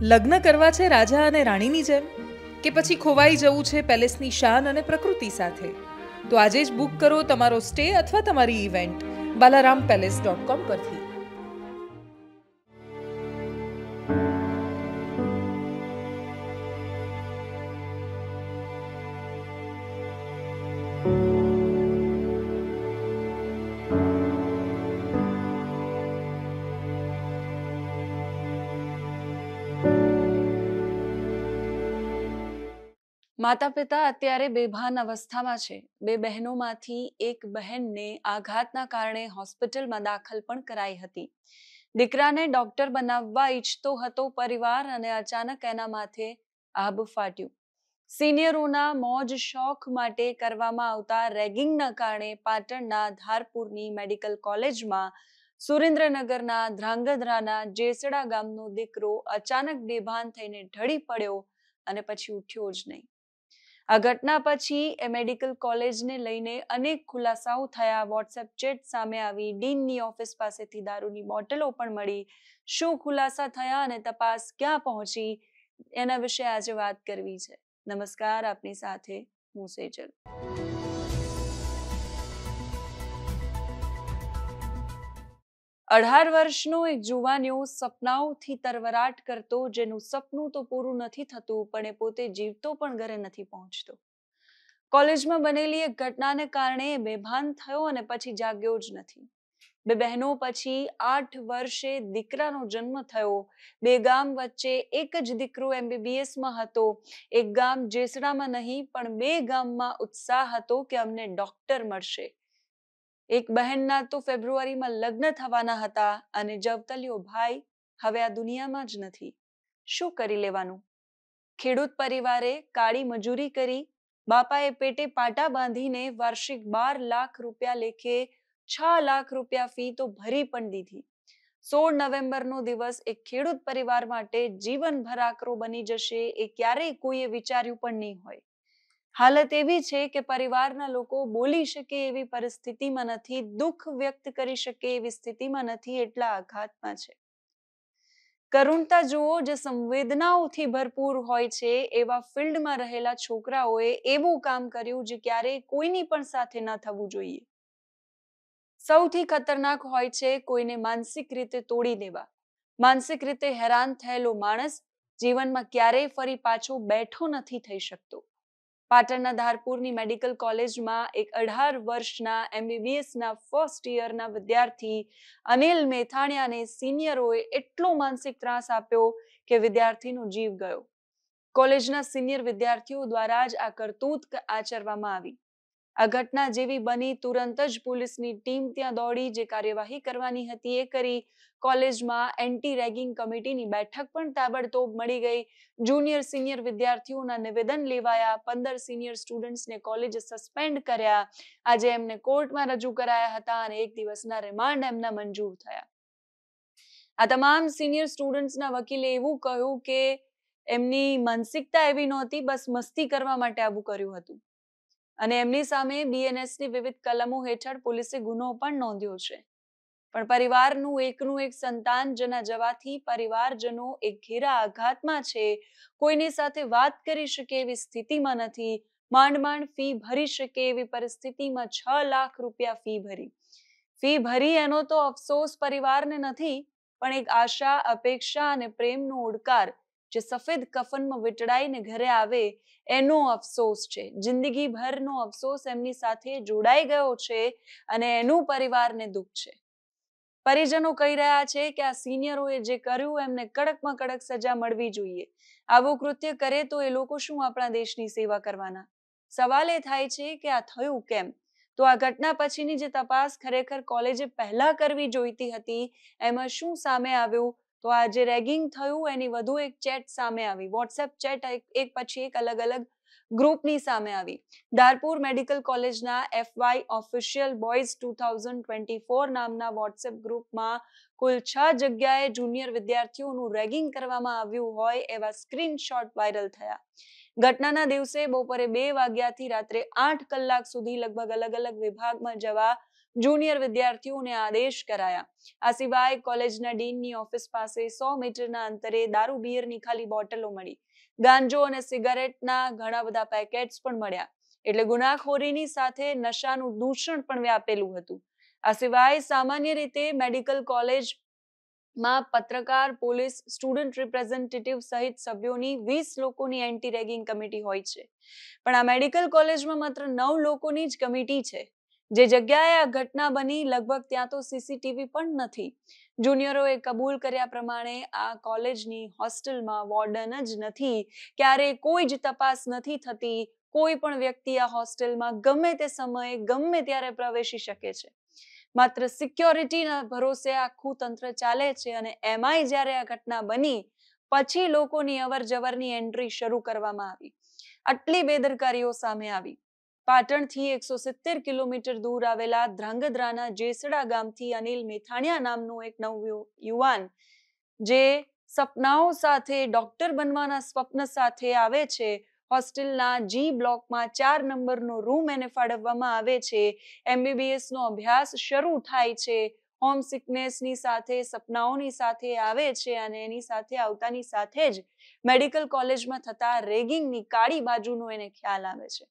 લગ્ન કરવા છે રાજા અને રાણીની જેમ કે પછી ખોવાઈ જવું છે પેલેસની શાન અને પ્રકૃતિ સાથે તો આજે જ બુક કરો તમારો સ્ટે અથવા તમારી event Balaram palace dot com પરથી thank you માતા પિતા અત્યારે બેભાન અવસ્થામાં છે બે બહેનોમાંથી એક બહેનને આઘાતના કારણે હોસ્પિટલમાં દાખલ પણ કરાઈ હતી દીકરાને ડોક્ટર બનાવવા ઈચ્છતો હતો પરિવાર અને અચાનક એના માથે આબ ફાટ્યું સિનિયરોના મોજ શોખ માટે કરવામાં આવતા રેગિંગના કારણે પાટણના ધારપુરની મેડિકલ કોલેજમાં સુરેન્દ્રનગરના ધ્રાંગધ્રાના જેસડા ગામનો દીકરો અચાનક બેભાન થઈને ઢળી પડ્યો અને પછી ઉઠ્યો જ નહીં આ ઘટના પછી એ મેડિકલ કોલેજને લઈને અનેક ખુલાસાઓ થયા વોટ્સએપ ચેટ સામે આવી ડીનની ઓફિસ પાસેથી દારૂની બોટલો પણ મળી શું ખુલાસા થયા અને તપાસ ક્યાં પહોંચી એના વિશે આજે વાત કરવી છે નમસ્કાર આપની સાથે હું સેજલ અઢાર વર્ષનો એક જુવાન સપનાઓથી તરવરાટ કરતો જેનું સપનું તો પૂરું નથી થતું પણ એ પોતે જીવતો પણ ઘરે નથી પહોંચતો કોલેજમાં બનેલી એક ઘટનાને કારણે બેભાન થયો અને પછી જાગ્યો જ નથી બે બહેનો પછી આઠ વર્ષે દીકરાનો જન્મ થયો બે ગામ વચ્ચે એક જ દીકરો એમબીબીએસમાં હતો એક ગામ જેસડામાં નહીં પણ બે ગામમાં ઉત્સાહ હતો કે અમને ડોક્ટર મળશે એક બહેનના તો ફેબ્રુઆરીમાં લગ્ન થવાના હતા અને જવતલ્યો ભાઈ હવે આ દુનિયામાં જ નથી શું કરી લેવાનું ખેડૂત પરિવારે કાળી મજૂરી કરી બાપાએ પેટે પાટા બાંધીને વાર્ષિક બાર લાખ રૂપિયા લેખે છ લાખ રૂપિયા ફી તો ભરી પણ દીધી સોળ નવેમ્બરનો દિવસ એક ખેડૂત પરિવાર માટે જીવનભર આકરો બની જશે એ ક્યારેય કોઈએ વિચાર્યું પણ નહીં હોય હાલત એવી છે કે પરિવારના લોકો બોલી શકે એવી પરિસ્થિતિમાં નથી દુઃખ વ્યક્ત કરી શકે એવી સ્થિતિમાં નથી એટલા આઘાતમાં છે કરુણતા જુઓ જે સંવેદનાઓથી ભરપૂર હોય છે એવા ફિલ્ડમાં રહેલા છોકરાઓએ એવું કામ કર્યું જે ક્યારેય કોઈની પણ સાથે ન થવું જોઈએ સૌથી ખતરનાક હોય છે કોઈને માનસિક રીતે તોડી દેવા માનસિક રીતે હેરાન થયેલો માણસ જીવનમાં ક્યારેય ફરી પાછો બેઠો નથી થઈ શકતો પાટણના ધારપુરની મેડિકલ કોલેજમાં એક અઢાર વર્ષના એમબીબીએસના ફર્સ્ટ યરના વિદ્યાર્થી અનિલ મેથાણિયાને સિનિયરોએ એટલો માનસિક ત્રાસ આપ્યો કે વિદ્યાર્થીનો જીવ ગયો કોલેજના સિનિયર વિદ્યાર્થીઓ દ્વારા જ આ કરતૂત આચરવામાં આવી આ ઘટના જેવી બની તુરંત જ પોલીસની ટીમ ત્યાં દોડી જે કાર્યવાહી કરવાની હતી એ કરી કોલેજમાં એન્ટી રેગિંગ કમિટીની બેઠક પણ તાબડતોબ મળી ગઈ જુનિયર સિનિયર વિદ્યાર્થીઓના નિવેદન લેવાયા પંદર સિનિયર સ્ટુડન્ટ્સને કોલેજે સસ્પેન્ડ કર્યા આજે એમને કોર્ટમાં રજૂ કરાયા હતા અને એક દિવસના રિમાન્ડ એમના મંજૂર થયા આ તમામ સિનિયર સ્ટુડન્ટ્સના વકીલે એવું કહ્યું કે એમની માનસિકતા એવી નહોતી બસ મસ્તી કરવા માટે આવું કર્યું હતું અને એમની સામે બીએનએસની વિવિધ કલમો હેઠળ પોલીસે ગુનો પણ નોંધ્યો છે પણ પરિવારનું એકનું એક સંતાન જેના જવાથી પરિવારજનો એક ઘેરા આઘાતમાં છે કોઈની સાથે વાત કરી શકે એવી સ્થિતિમાં નથી માંડ માંડ ફી ભરી શકે એવી પરિસ્થિતિમાં છ લાખ રૂપિયા ફી ભરી ફી ભરી એનો તો અફસોસ પરિવારને નથી પણ એક આશા અપેક્ષા અને પ્રેમનો ઓડકાર જે સફેદ કફનમાં વીંટળાઈને ઘરે આવે એનો અફસોસ છે જિંદગીભરનો અફસોસ એમની સાથે જોડાઈ ગયો છે અને એનું પરિવારને દુઃખ છે પરિજનો કહી રહ્યા છે કે આ સિનિયરોએ જે કર્યું એમને કડકમાં કડક સજા મળવી જોઈએ આવું કૃત્ય કરે તો એ લોકો શું આપણા દેશની સેવા કરવાના સવાલ એ થાય છે કે આ થયું કેમ તો આ ઘટના પછીની જે તપાસ ખરેખર કોલેજે પહેલા કરવી જોઈતી હતી એમાં શું સામે આવ્યું તો આ જે રેગિંગ થયું એની વધુ એક ચેટ સામે આવી વોટ્સએપ ચેટ એક પછી એક અલગ અલગ ગ્રુપની સામે આવી ધારપુર મેડિકલ કોલેજના F Y official boys two thousand twenty four નામના વોટ્સએપ ગ્રુપમાં કુલ છ જગ્યાએ જુનિયર વિદ્યાર્થીઓનું રેગિંગ કરવામાં આવ્યું હોય એવા સ્ક્રીનશોટ વાયરલ થયા ઘટનાના દિવસે બપોરે બે વાગ્યાથી રાત્રે આઠ કલાક સુધી લગભગ અલગ અલગ વિભાગમાં જવા જુનિયર વિદ્યાર્થીઓને આદેશ કરાયા આ સિવાય કોલેજના ડીનની ઓફિસ પાસે સો મીટરના અંતરે દારૂ બિયરની ખાલી બોટલો મળી ગાંજો અને સિગારેટના ઘણા બધા પેકેટ્સ પણ મળ્યા એટલે ગુનાખોરીની સાથે નશાનું દૂષણ પણ વ્યાપેલું હતું આ સિવાય સામાન્ય રીતે મેડિકલ કોલેજ માં પત્રકાર પોલીસ સ્ટુડન્ટ રિપ્રેઝેન્ટેટિવ સહિત સભ્યોની વીસ લોકોની એન્ટી રેગિંગ કમિટી હોય છે પણ આ મેડિકલ કોલેજમાં માત્ર નવ લોકોની જ કમિટી છે જે જગ્યાએ આ ઘટના બની લગભગ ત્યાં તો સીસીટીવી પણ નથી જુનિયરોએ કબૂલ કર્યા પ્રમાણે આ કોલેજની હોસ્ટેલમાં વોર્ડન જ નથી ક્યારે કોઈ જ તપાસ નથી થતી કોઈ પણ વ્યક્તિ આ હોસ્ટેલમાં ગમે તે સમયે ગમે ત્યારે પ્રવેશી શકે છે માત્ર સિક્યોરિટીના ભરોસે આખું તંત્ર ચાલે છે અને એમાંય જ્યારે આ ઘટના બની પછી લોકોની અવર જવરની એન્ટ્રી શરૂ કરવામાં આવી આટલી બેદરકારીઓ સામે આવી પાટણથી એકસો સિત્તેર કિલોમીટર દૂર આવેલા ધ્રાંગધ્રાના જેસડા ગામથી અનિલ મેથાણિયા નામનો એક નવ યુવાન જે સપનાઓ સાથે ડોક્ટર બનવાના સ્વપ્ન સાથે આવે છે હોસ્ટેલના જી બ્લોકમાં ચાર નંબરનો રૂમ એને ફાળવવામાં આવે છે એમબીબીએસનો અભ્યાસ શરૂ થાય છે હોમ સિકનેસની સાથે સપનાઓની સાથે આવે છે અને એની સાથે આવતાની સાથે જ મેડિકલ કોલેજમાં થતા રેગિંગની કાળી બાજુનો એને ખ્યાલ આવે છે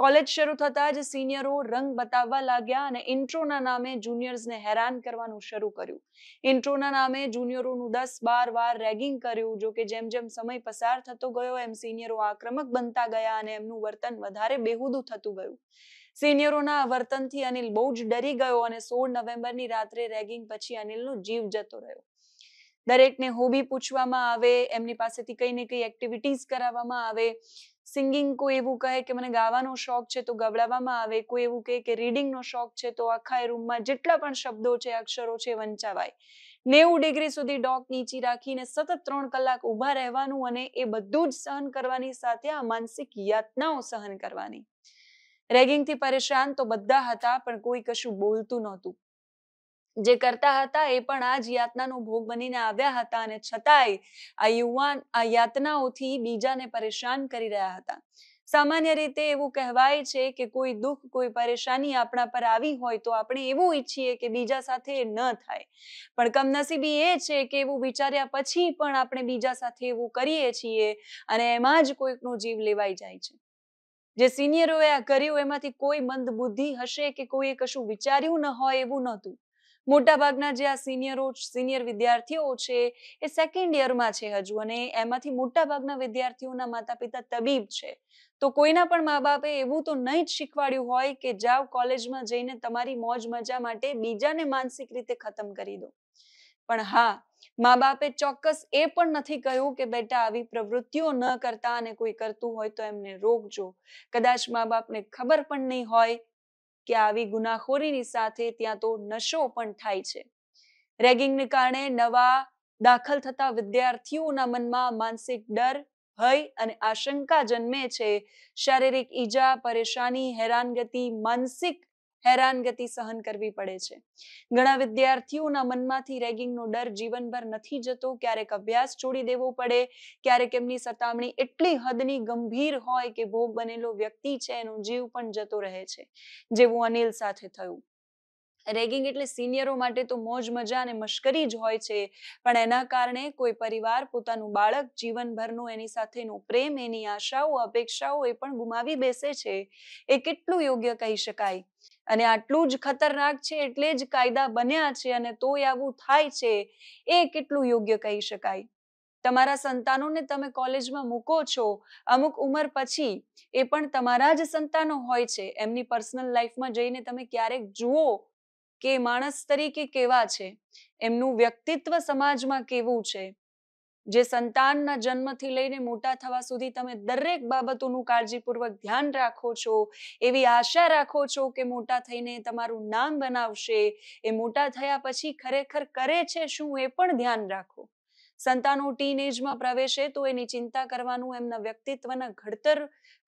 કોલેજ શરૂ થતાં જ સિનિયરો રંગ બતાવવા લાગ્યા અને ઇન્ટ્રોના નામે જુનિયર્સને હેરાન કરવાનું શરૂ કર્યું ઇન્ટ્રોના નામે જુનિયરોનું દસ બાર વાર રેગિંગ કર્યું જો જેમ જેમ સમય પસાર થતો ગયો એમ સિનિયરો આક્રમક બનતા ગયા અને એમનું વર્તન વધારે બેહુદું થતું ગયું સિનિયરોના વર્તનથી અનિલ બહુ જ ડરી ગયો અને સોળ નવેમ્બરની રાત્રે રેગિંગ પછી અનિલનો જીવ જતો રહ્યો દરેકને હોબી પૂછવામાં આવે એમની પાસેથી કઈ ને કઈ એક્ટિવિટીઝ કરાવવામાં આવે સિંગિંગ કોઈ એવું કહે કે મને ગાવાનો શોખ છે તો ગવડાવવામાં આવે કોઈ એવું કહે કે રીડિંગનો શોખ છે તો આખા એ રૂમમાં જેટલા પણ શબ્દો છે અક્ષરો છે વંચાવાય નેવું ડિગ્રી સુધી ડોક નીચી રાખીને સતત ત્રણ કલાક ઊભા રહેવાનું અને એ બધું જ સહન કરવાની સાથે આ માનસિક યાતનાઓ સહન કરવાની રેગિંગથી પરેશાન તો બધા હતા પણ કોઈ કશું બોલતું નહોતું જે કરતા હતા એ પણ આ જ યાતનાનો ભોગ બનીને આવ્યા હતા અને છતાંય આ યુવાન આ યાતનાઓથી બીજાને પરેશાન કરી રહ્યા હતા સામાન્ય રીતે એવું કહેવાય છે કે કોઈ દુઃખ કોઈ પરેશાની આપણા પર આવી હોય તો આપણે એવું ઈચ્છીએ કે બીજા સાથે ન થાય પણ કમનસીબી એ છે કે એવું વિચાર્યા પછી પણ આપણે બીજા સાથે એવું કરીએ છીએ અને એમાં જ કોઈકનો જીવ લેવાઈ જાય છે જે સિનિયરોએ આ કર્યું એમાંથી કોઈ મંદ બુદ્ધિ હશે કે કોઈએ કશું વિચાર્યું ન હોય એવું નહોતું મોટાભાગના જે આ સિનિયરો સિનિયર વિદ્યાર્થીઓ છે એ સેકન્ડ યરમાં છે હજુ અને એમાંથી મોટાભાગના વિદ્યાર્થીઓના માતા પિતા તબીબ છે તો કોઈના પણ મા બાપે એવું તો નહીં જ શીખવાડ્યું હોય કે જાઓ કોલેજમાં જઈને તમારી મોજ મજા માટે બીજાને માનસિક રીતે ખતમ કરી દો પણ હા મા બાપે ચોક્કસ એ પણ નથી કહ્યું કે બેટા આવી પ્રવૃત્તિઓ ન કરતા અને કોઈ કરતું હોય તો એમને રોકજો કદાચ મા બાપને ખબર પણ નહીં હોય કે આવી ગુનાખોરીની સાથે ત્યાં તો નશો પણ થાય છે રેગિંગને કારણે નવા દાખલ થતા વિદ્યાર્થીઓના મનમાં માનસિક ડર ભય અને આશંકા જન્મે છે શારીરિક ઈજા પરેશાની હેરાનગતિ માનસિક હેરાનગતિ સહન કરવી પડે છે ઘણા વિદ્યાર્થીઓના મનમાંથી રેગિંગનો ડર જીવનભર નથી જતો ક્યારેક અભ્યાસ છોડી દેવો પડે ક્યારેક એમની સતામણી એટલી હદની ગંભીર હોય કે ભોગ બનેલો વ્યક્તિ છે એનો જીવ પણ જતો રહે છે જેવું અનિલ સાથે થયું રેગિંગ એટલે સિનિયરો માટે તો મોજ મજા અને મશ્કરી જ હોય છે પણ એના કારણે કોઈ પરિવાર પોતાનું બાળક જીવનભરનું એની સાથેનો પ્રેમ એની આશાઓ અપેક્ષાઓ એ પણ ગુમાવી બેસે છે એ કેટલું યોગ્ય કહી શકાય અને આટલું જ ખતરનાક છે એટલે જ કાયદા બન્યા છે અને તોય આવું થાય છે એ કેટલું યોગ્ય કહી શકાય તમારા સંતાનોને તમે કોલેજમાં મૂકો છો અમુક ઉંમર પછી એ પણ તમારા જ સંતાનો હોય છે એમની પર્સનલ લાઈફમાં જઈને તમે ક્યારેક જુઓ કે માણસ તરીકે કેવા છે એમનું વ્યક્તિત્વ સમાજમાં કેવું છે જે સંતાનના જન્મથી લઈને મોટા થવા સુધી તમે દરેક બાબતોનું કાળજીપૂર્વક ધ્યાન રાખો છો એવી આશા રાખો છો કે મોટા થઈને તમારું નામ બનાવશે એ મોટા થયા પછી ખરેખર કરે છે શું એ પણ ધ્યાન રાખો સંતાનો ટીન એજમાં પ્રવેશે તો એની ચિંતા કરવાનું એમના વ્યક્તિત્વના ઘડતર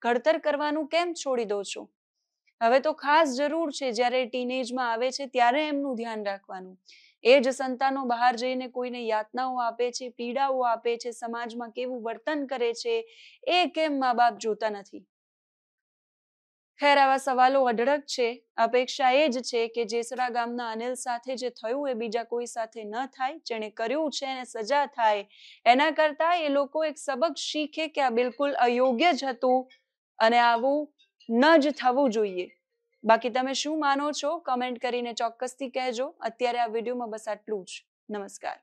ઘડતર કરવાનું કેમ છોડી દો છો હવે તો ખાસ જરૂર છે જ્યારે ટીનેજમાં આવે છે ત્યારે એમનું ધ્યાન રાખવાનું એ જ સંતાનો બહાર જઈને કોઈને યાતનાઓ આપે છે પીડાઓ આપે છે સમાજમાં કેવું વર્તન કરે છે એ કેમ મા બાપ જોતા નથી ખેર આવા સવાલો અઢળક છે અપેક્ષા એ જ છે કે જેસરા ગામના અનિલ સાથે જે થયું એ બીજા કોઈ સાથે ન થાય જેણે કર્યું છે એને સજા થાય એના કરતા એ લોકો એક સબક શીખે કે આ બિલકુલ અયોગ્ય જ હતું અને આવું ન જ થવું જોઈએ બાકી તમે શું માનો છો કમેન્ટ કરીને ચોક્કસથી કહેજો અત્યારે આ વિડીયોમાં બસ આટલું જ નમસ્કાર